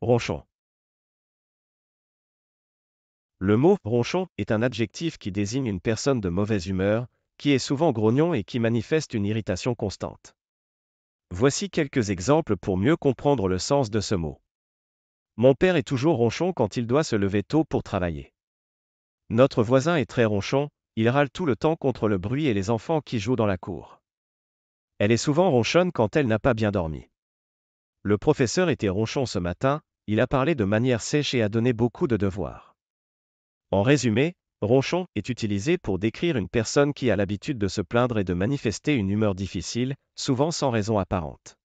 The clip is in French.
Ronchon. Le mot ronchon est un adjectif qui désigne une personne de mauvaise humeur, qui est souvent grognon et qui manifeste une irritation constante. Voici quelques exemples pour mieux comprendre le sens de ce mot. Mon père est toujours ronchon quand il doit se lever tôt pour travailler. Notre voisin est très ronchon, il râle tout le temps contre le bruit et les enfants qui jouent dans la cour. Elle est souvent ronchonne quand elle n'a pas bien dormi. Le professeur était ronchon ce matin, il a parlé de manière sèche et a donné beaucoup de devoirs. En résumé, ronchon est utilisé pour décrire une personne qui a l'habitude de se plaindre et de manifester une humeur difficile, souvent sans raison apparente.